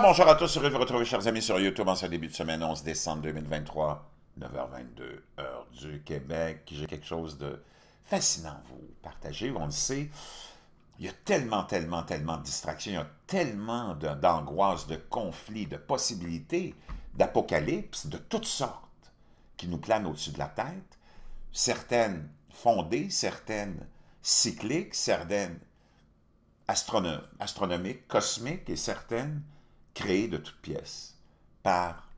bonjour à tous, heureux de vous retrouver, chers amis, sur YouTube en ce début de semaine 11 décembre 2023, 9h22, heure du Québec. J'ai quelque chose de fascinant à vous partager, on le sait. Il y a tellement, tellement, tellement de distractions, il y a tellement d'angoisse, de, conflits, de possibilités, d'apocalypse, de toutes sortes qui nous planent au-dessus de la tête. Certaines fondées, certaines cycliques, certaines astronomiques, cosmiques et certaines créé de toutes pièces par,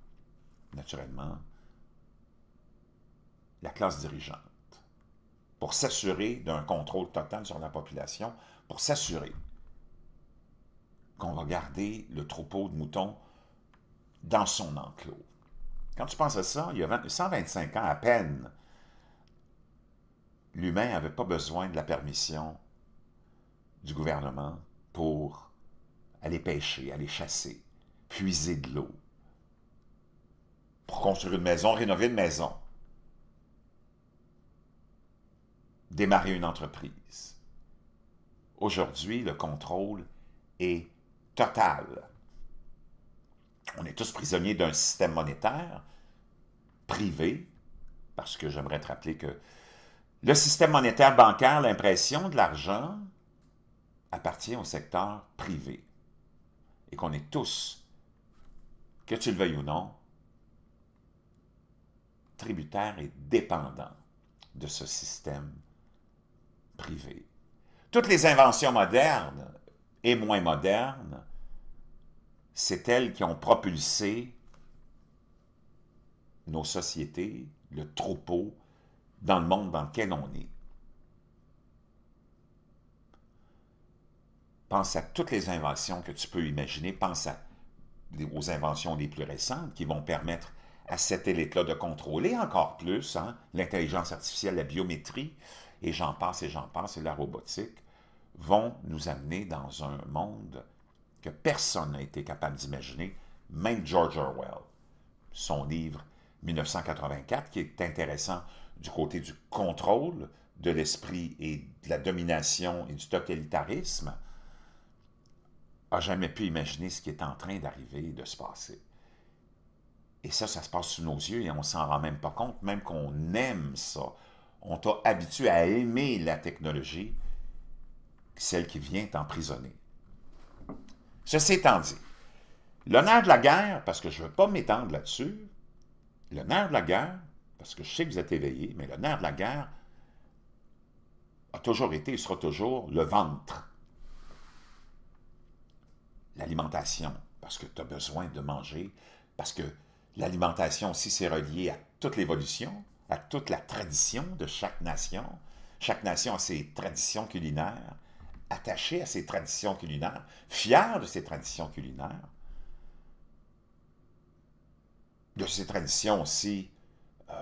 naturellement, la classe dirigeante, pour s'assurer d'un contrôle total sur la population, pour s'assurer qu'on va garder le troupeau de moutons dans son enclos. Quand tu penses à ça, il y a 125 ans à peine, l'humain n'avait pas besoin de la permission du gouvernement pour aller pêcher, aller chasser puiser de l'eau. Pour construire une maison, rénover une maison. Démarrer une entreprise. Aujourd'hui, le contrôle est total. On est tous prisonniers d'un système monétaire privé, parce que j'aimerais te rappeler que le système monétaire bancaire, l'impression de l'argent, appartient au secteur privé et qu'on est tous que tu le veuilles ou non, tributaire et dépendant de ce système privé. Toutes les inventions modernes et moins modernes, c'est elles qui ont propulsé nos sociétés, le troupeau, dans le monde dans lequel on est. Pense à toutes les inventions que tu peux imaginer, pense à aux inventions les plus récentes qui vont permettre à cet élite-là de contrôler encore plus hein, l'intelligence artificielle, la biométrie, et j'en passe et j'en passe, et la robotique, vont nous amener dans un monde que personne n'a été capable d'imaginer, même George Orwell. Son livre 1984, qui est intéressant du côté du contrôle de l'esprit et de la domination et du totalitarisme, jamais pu imaginer ce qui est en train d'arriver et de se passer. Et ça, ça se passe sous nos yeux et on s'en rend même pas compte, même qu'on aime ça. On t'a habitué à aimer la technologie, celle qui vient t'emprisonner. Ceci étant dit, l'honneur de la guerre, parce que je ne veux pas m'étendre là-dessus, l'honneur de la guerre, parce que je sais que vous êtes éveillé, mais l'honneur de la guerre a toujours été et sera toujours le ventre l'alimentation, parce que tu as besoin de manger, parce que l'alimentation aussi, c'est relié à toute l'évolution, à toute la tradition de chaque nation. Chaque nation a ses traditions culinaires, attachée à ses traditions culinaires, fière de ses traditions culinaires, de ses traditions aussi euh,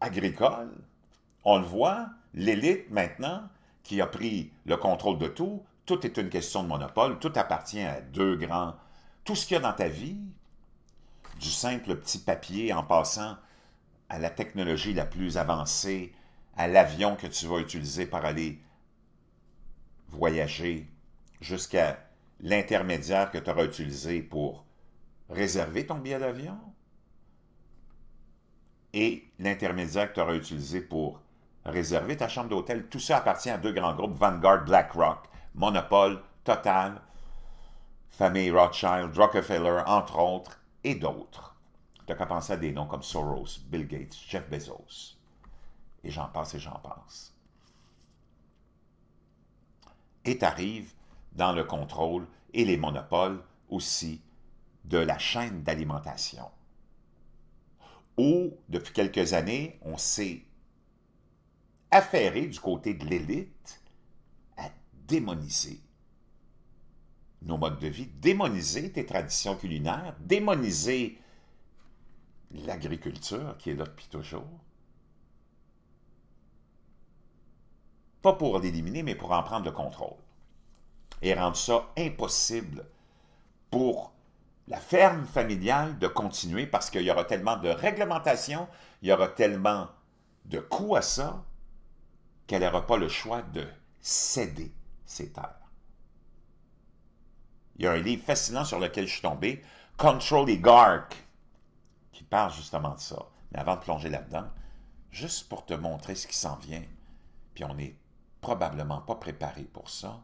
agricoles. On le voit, l'élite maintenant, qui a pris le contrôle de tout, tout est une question de monopole, tout appartient à deux grands... Tout ce qu'il y a dans ta vie, du simple petit papier en passant à la technologie la plus avancée, à l'avion que tu vas utiliser pour aller voyager jusqu'à l'intermédiaire que tu auras utilisé pour réserver ton billet d'avion et l'intermédiaire que tu auras utilisé pour réserver ta chambre d'hôtel. Tout ça appartient à deux grands groupes, Vanguard, BlackRock monopole total, famille Rothschild, Rockefeller, entre autres, et d'autres. T'as qu'à penser à des noms comme Soros, Bill Gates, Jeff Bezos. Et j'en passe et j'en pense. Et t'arrives dans le contrôle et les monopoles aussi de la chaîne d'alimentation. Où, depuis quelques années, on s'est affairé du côté de l'élite démoniser nos modes de vie, démoniser tes traditions culinaires, démoniser l'agriculture qui est là depuis toujours. Pas pour l'éliminer, mais pour en prendre le contrôle et rendre ça impossible pour la ferme familiale de continuer parce qu'il y aura tellement de réglementations, il y aura tellement de coûts à ça qu'elle n'aura pas le choix de céder ses terres. Il y a un livre fascinant sur lequel je suis tombé, Control Gark, qui parle justement de ça. Mais avant de plonger là-dedans, juste pour te montrer ce qui s'en vient, puis on n'est probablement pas préparé pour ça,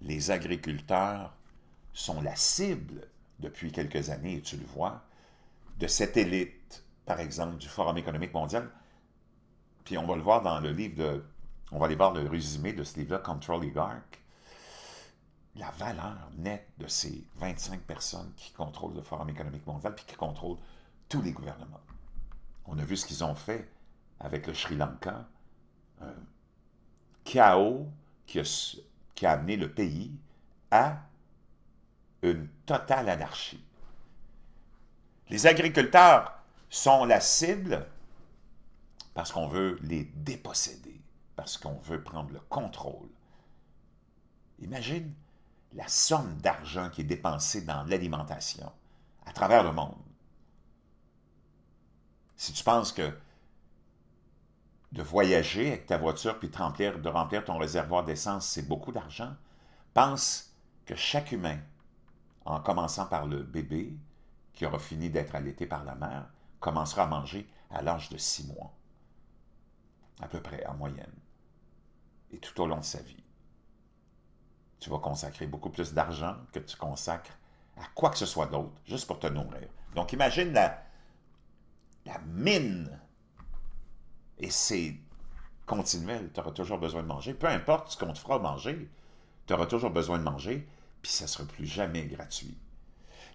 les agriculteurs sont la cible depuis quelques années, et tu le vois, de cette élite, par exemple, du Forum économique mondial. Puis on va le voir dans le livre de on va aller voir le résumé de ce livre-là, Control La valeur nette de ces 25 personnes qui contrôlent le Forum économique mondial et qui contrôlent tous les gouvernements. On a vu ce qu'ils ont fait avec le Sri Lanka, un euh, chaos qui a, qui a amené le pays à une totale anarchie. Les agriculteurs sont la cible parce qu'on veut les déposséder parce qu'on veut prendre le contrôle. Imagine la somme d'argent qui est dépensée dans l'alimentation à travers le monde. Si tu penses que de voyager avec ta voiture puis de remplir, de remplir ton réservoir d'essence, c'est beaucoup d'argent, pense que chaque humain, en commençant par le bébé, qui aura fini d'être allaité par la mère, commencera à manger à l'âge de six mois, à peu près en moyenne et tout au long de sa vie. Tu vas consacrer beaucoup plus d'argent que tu consacres à quoi que ce soit d'autre, juste pour te nourrir. Donc imagine la, mine. Et c'est continuel. Tu auras toujours besoin de manger. Peu importe ce qu'on te fera manger, tu auras toujours besoin de manger, puis ça ne sera plus jamais gratuit.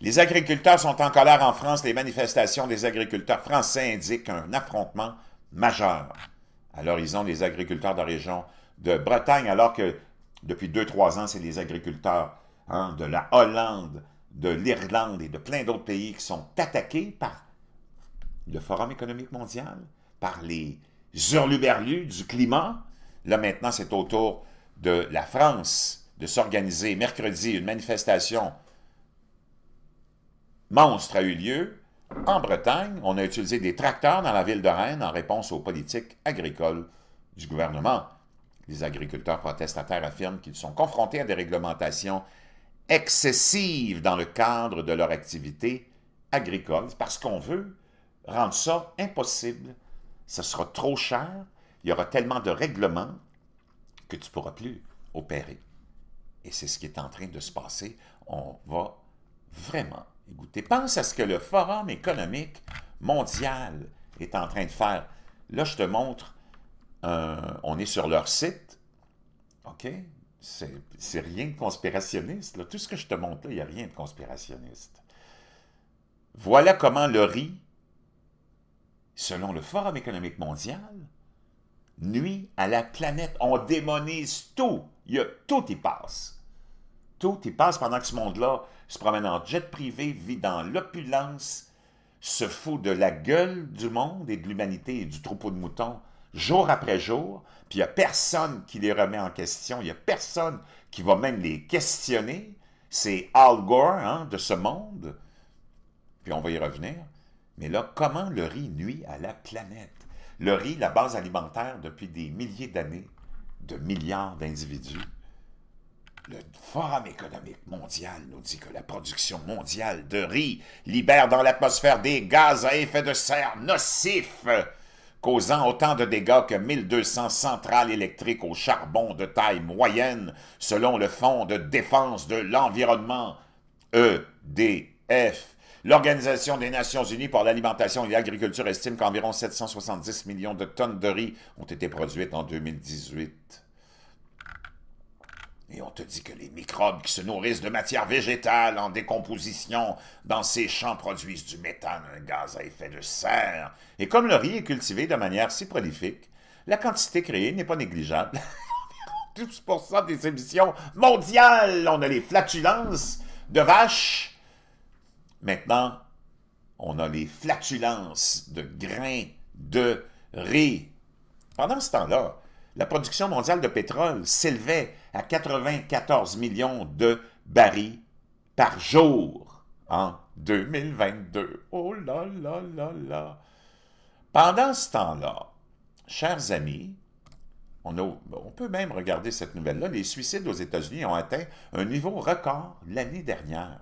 Les agriculteurs sont en colère en France. Les manifestations des agriculteurs français indiquent un affrontement majeur. À l'horizon, les agriculteurs de la région de Bretagne, alors que depuis 2-3 ans, c'est les agriculteurs hein, de la Hollande, de l'Irlande et de plein d'autres pays qui sont attaqués par le Forum économique mondial, par les hurluberlus du climat. Là, maintenant, c'est au tour de la France de s'organiser. Mercredi, une manifestation monstre a eu lieu. En Bretagne, on a utilisé des tracteurs dans la ville de Rennes en réponse aux politiques agricoles du gouvernement. Les agriculteurs protestataires affirment qu'ils sont confrontés à des réglementations excessives dans le cadre de leur activité agricole parce qu'on veut rendre ça impossible. Ce sera trop cher, il y aura tellement de règlements que tu ne pourras plus opérer. Et c'est ce qui est en train de se passer. On va vraiment écouter. Pense à ce que le Forum économique mondial est en train de faire. Là, je te montre euh, on est sur leur site, OK? C'est rien de conspirationniste. Tout ce que je te montre là, il n'y a rien de conspirationniste. Voilà comment le riz, selon le Forum économique mondial, nuit à la planète. On démonise tout. Il tout y passe. Tout y passe pendant que ce monde-là se promène en jet privé, vit dans l'opulence, se fout de la gueule du monde et de l'humanité et du troupeau de moutons jour après jour, puis il n'y a personne qui les remet en question, il n'y a personne qui va même les questionner. C'est Al Gore hein, de ce monde, puis on va y revenir. Mais là, comment le riz nuit à la planète? Le riz, la base alimentaire depuis des milliers d'années de milliards d'individus. Le Forum économique mondial nous dit que la production mondiale de riz libère dans l'atmosphère des gaz à effet de serre nocifs causant autant de dégâts que 1200 centrales électriques au charbon de taille moyenne, selon le Fonds de défense de l'environnement EDF. L'Organisation des Nations Unies pour l'alimentation et l'agriculture estime qu'environ 770 millions de tonnes de riz ont été produites en 2018. Et on te dit que les microbes qui se nourrissent de matière végétale en décomposition dans ces champs produisent du méthane, un gaz à effet de serre. Et comme le riz est cultivé de manière si prolifique, la quantité créée n'est pas négligeable. 12% des émissions mondiales, on a les flatulences de vaches. Maintenant, on a les flatulences de grains de riz. Pendant ce temps-là, la production mondiale de pétrole s'élevait à 94 millions de barils par jour en 2022. Oh là là là là! Pendant ce temps-là, chers amis, on, peut même regarder cette nouvelle-là, les suicides aux États-Unis ont atteint un niveau record l'année dernière.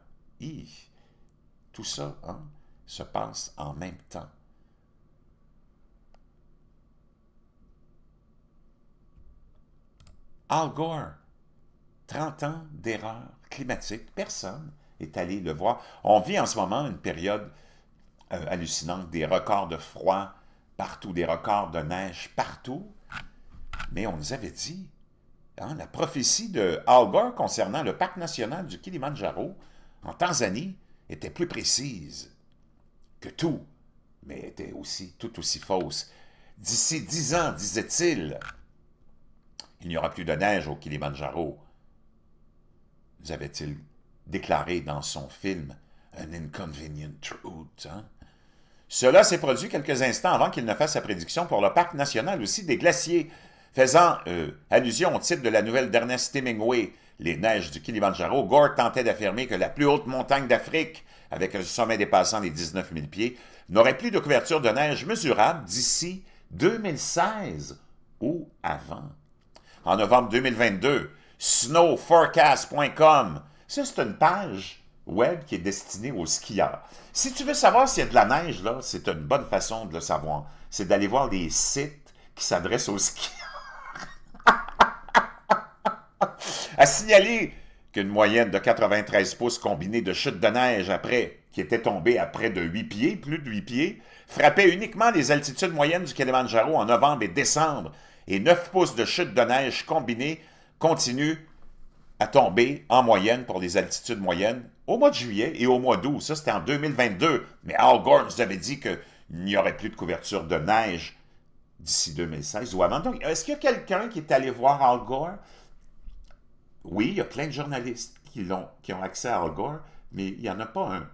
Tout ça hein, se passe en même temps. Al Gore 30 ans d'erreur climatique. Personne est allé le voir. On vit en ce moment une période euh, hallucinante, des records de froid partout, des records de neige partout. Mais on nous avait dit, hein, la prophétie de Albert concernant le parc national du Kilimanjaro en Tanzanie était plus précise que tout, mais était aussi tout aussi fausse. D'ici dix ans, disait-il, il n'y aura plus de neige au Kilimanjaro avait-il déclaré dans son film An Inconvenient Truth. Hein? Cela s'est produit quelques instants avant qu'il ne fasse sa prédiction pour le parc national aussi des glaciers, faisant euh, allusion au titre de la nouvelle d'Ernest Hemingway, Les neiges du Kilimanjaro. Gore tentait d'affirmer que la plus haute montagne d'Afrique, avec un sommet dépassant les 19 000 pieds, n'aurait plus de couverture de neige mesurable d'ici 2016 ou avant. En novembre 2022, snowforecast.com. Ça, c'est une page web qui est destinée aux skieurs. Si tu veux savoir s'il y a de la neige, là, c'est une bonne façon de le savoir. C'est d'aller voir des sites qui s'adressent aux skieurs. à signaler qu'une moyenne de 93 pouces combinée de chutes de neige après, qui était tombée à près de 8 pieds, plus de 8 pieds, frappait uniquement les altitudes moyennes du Kilimanjaro en novembre et décembre, et 9 pouces de chute de neige combinées continue à tomber en moyenne pour les altitudes moyennes au mois de juillet et au mois d'août. Ça, c'était en 2022. Mais Al Gore nous avait dit qu'il n'y aurait plus de couverture de neige d'ici 2016 ou avant. Donc, est-ce qu'il y a quelqu'un qui est allé voir Al Gore? Oui, il y a plein de journalistes qui, ont, qui ont accès à Al Gore, mais il n'y en a pas un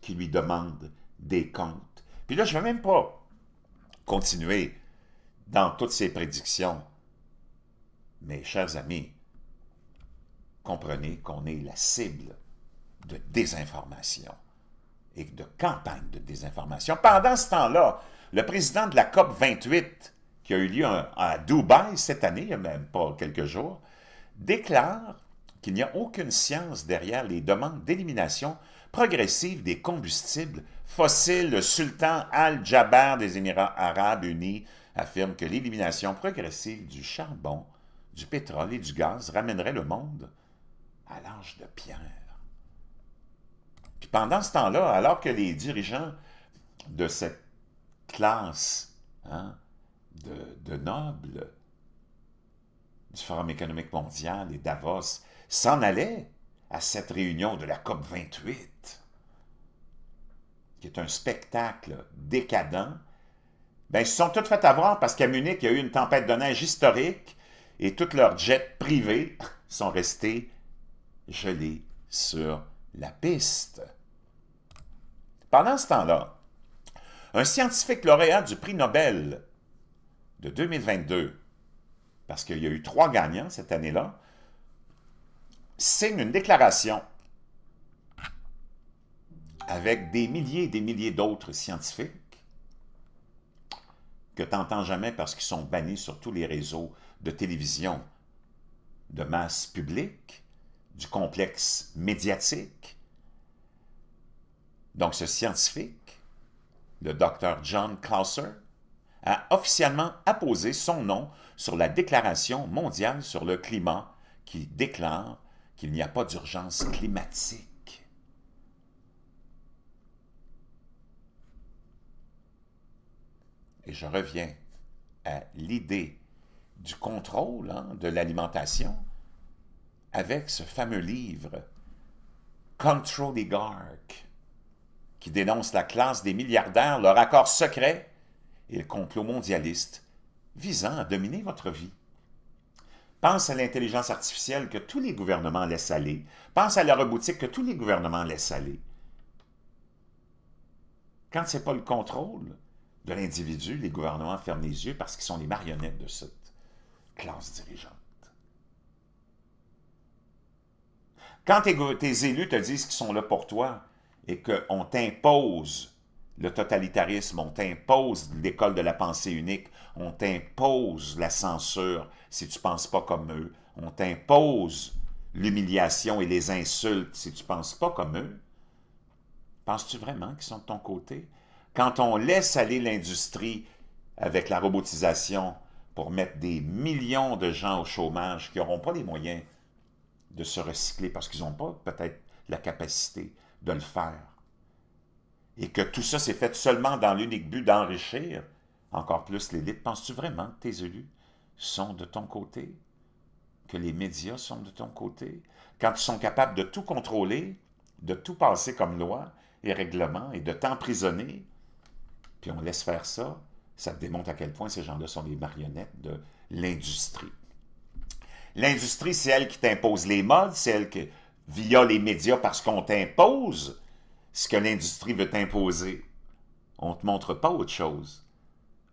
qui lui demande des comptes. Puis là, je ne vais même pas continuer dans toutes ces prédictions mes chers amis, comprenez qu'on est la cible de désinformation et de campagne de désinformation. Pendant ce temps-là, le président de la COP 28, qui a eu lieu à Dubaï cette année, il n'y a même pas quelques jours, déclare qu'il n'y a aucune science derrière les demandes d'élimination progressive des combustibles fossiles. Le sultan Al-Jaber des Émirats arabes unis affirme que l'élimination progressive du charbon du pétrole et du gaz ramènerait le monde à l'âge de pierre. Puis pendant ce temps-là, alors que les dirigeants de cette classe hein, de, nobles du Forum économique mondial et Davos s'en allaient à cette réunion de la COP 28, qui est un spectacle décadent, ben, ils se sont tous fait avoir parce qu'à Munich, il y a eu une tempête de neige historique et tous leurs jets privés sont restés gelés sur la piste. Pendant ce temps-là, un scientifique lauréat du prix Nobel de 2022, parce qu'il y a eu trois gagnants cette année-là, signe une déclaration avec des milliers et des milliers d'autres scientifiques que tu jamais parce qu'ils sont bannis sur tous les réseaux de télévision de masse publique, du complexe médiatique. Donc ce scientifique, le docteur John Clauser, a officiellement apposé son nom sur la Déclaration mondiale sur le climat qui déclare qu'il n'y a pas d'urgence climatique. et je reviens à l'idée du contrôle hein, de l'alimentation avec ce fameux livre Control Gark, qui dénonce la classe des milliardaires, leur accord secret et le complot mondialiste visant à dominer votre vie. Pense à l'intelligence artificielle que tous les gouvernements laissent aller. Pense à la robotique que tous les gouvernements laissent aller. Quand ce n'est pas le contrôle, de l'individu, les gouvernements ferment les yeux parce qu'ils sont les marionnettes de cette classe dirigeante. Quand tes, élus te disent qu'ils sont là pour toi et qu'on t'impose le totalitarisme, on t'impose l'école de la pensée unique, on t'impose la censure si tu ne penses pas comme eux, on t'impose l'humiliation et les insultes si tu ne penses pas comme eux, penses-tu vraiment qu'ils sont de ton côté? Quand on laisse aller l'industrie avec la robotisation pour mettre des millions de gens au chômage qui n'auront pas les moyens de se recycler parce qu'ils n'ont pas peut-être la capacité de le faire, et que tout ça s'est fait seulement dans l'unique but d'enrichir encore plus l'élite, penses-tu vraiment que tes élus sont de ton côté? Que les médias sont de ton côté? Quand ils sont capables de tout contrôler, de tout passer comme loi et règlement et de t'emprisonner, puis on laisse faire ça, ça démontre à quel point ces gens-là sont des marionnettes de l'industrie. L'industrie, c'est elle qui t'impose les modes, c'est elle qui, via les médias, parce qu'on t'impose ce que l'industrie veut t'imposer. On ne te montre pas autre chose.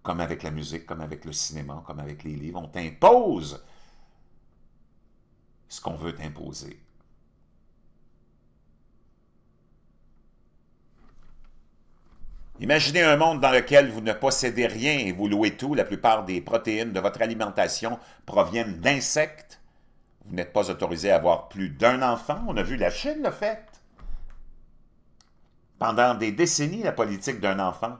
Comme avec la musique, comme avec le cinéma, comme avec les livres, on t'impose ce qu'on veut t'imposer. Imaginez un monde dans lequel vous ne possédez rien et vous louez tout. La plupart des protéines de votre alimentation proviennent d'insectes. Vous n'êtes pas autorisé à avoir plus d'un enfant. On a vu la Chine le fait. Pendant des décennies, la politique d'un enfant.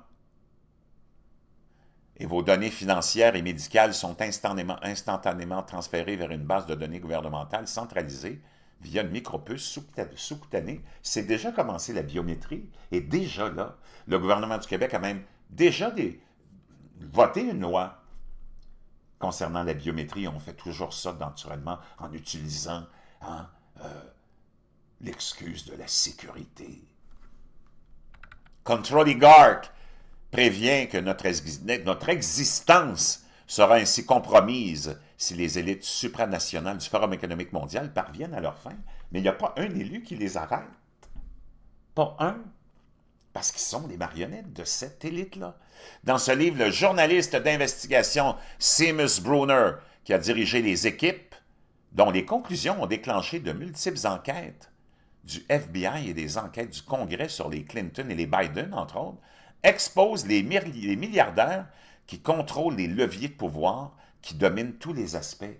Et vos données financières et médicales sont instantanément, instantanément transférées vers une base de données gouvernementale centralisée via une micropuce sous-cutané. C'est déjà commencé la biométrie, et déjà là, le gouvernement du Québec a même déjà voté une loi concernant la biométrie. On fait toujours ça naturellement en utilisant hein, euh, l'excuse de la sécurité. Control Guard prévient que notre existence sera ainsi compromise si les élites supranationales du Forum économique mondial parviennent à leur fin. Mais il n'y a pas un élu qui les arrête. Pas un. Parce qu'ils sont des marionnettes de cette élite-là. Dans ce livre, le journaliste d'investigation Seamus Brunner, qui a dirigé les équipes, dont les conclusions ont déclenché de multiples enquêtes du FBI et des enquêtes du Congrès sur les Clinton et les Biden, entre autres, expose les, milliardaires qui contrôle les leviers de pouvoir qui dominent tous les aspects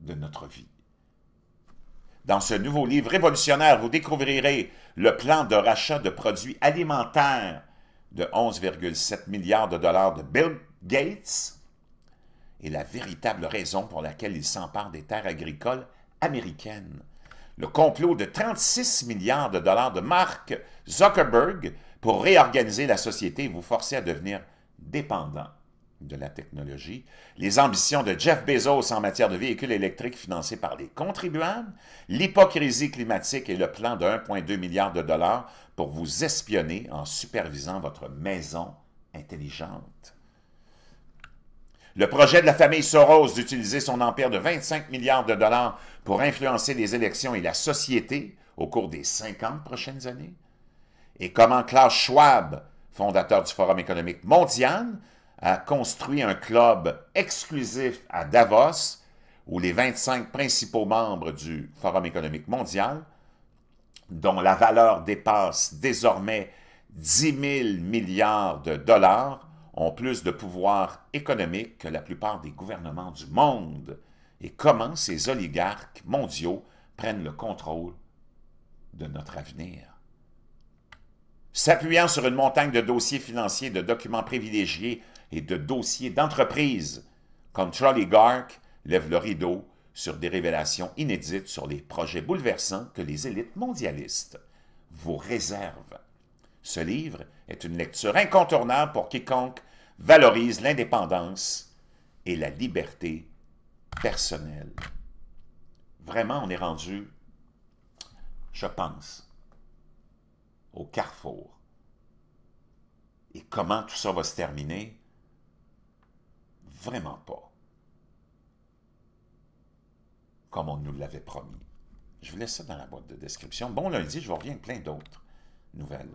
de notre vie. Dans ce nouveau livre révolutionnaire, vous découvrirez le plan de rachat de produits alimentaires de 11,7 milliards de dollars de Bill Gates et la véritable raison pour laquelle il s'empare des terres agricoles américaines. Le complot de 36 milliards de dollars de Mark Zuckerberg pour réorganiser la société et vous forcer à devenir dépendant de la technologie, les ambitions de Jeff Bezos en matière de véhicules électriques financés par les contribuables, l'hypocrisie climatique et le plan de 1,2 milliard de dollars pour vous espionner en supervisant votre maison intelligente. Le projet de la famille Soros d'utiliser son empire de 25 milliards de dollars pour influencer les élections et la société au cours des 50 prochaines années. Et comment Klaus Schwab, fondateur du Forum économique mondial, a construit un club exclusif à Davos, où les 25 principaux membres du Forum économique mondial, dont la valeur dépasse désormais 10 000 milliards de dollars, ont plus de pouvoir économique que la plupart des gouvernements du monde. Et comment ces oligarques mondiaux prennent le contrôle de notre avenir. S'appuyant sur une montagne de dossiers financiers, de documents privilégiés, et de dossiers d'entreprise comme Charlie Gark lève le rideau sur des révélations inédites sur les projets bouleversants que les élites mondialistes vous réservent. Ce livre est une lecture incontournable pour quiconque valorise l'indépendance et la liberté personnelle. Vraiment, on est rendu, je pense, au carrefour. Et comment tout ça va se terminer, vraiment pas comme on nous l'avait promis. Je vous laisse ça dans la boîte de description. Bon lundi, je vous reviens avec plein d'autres nouvelles.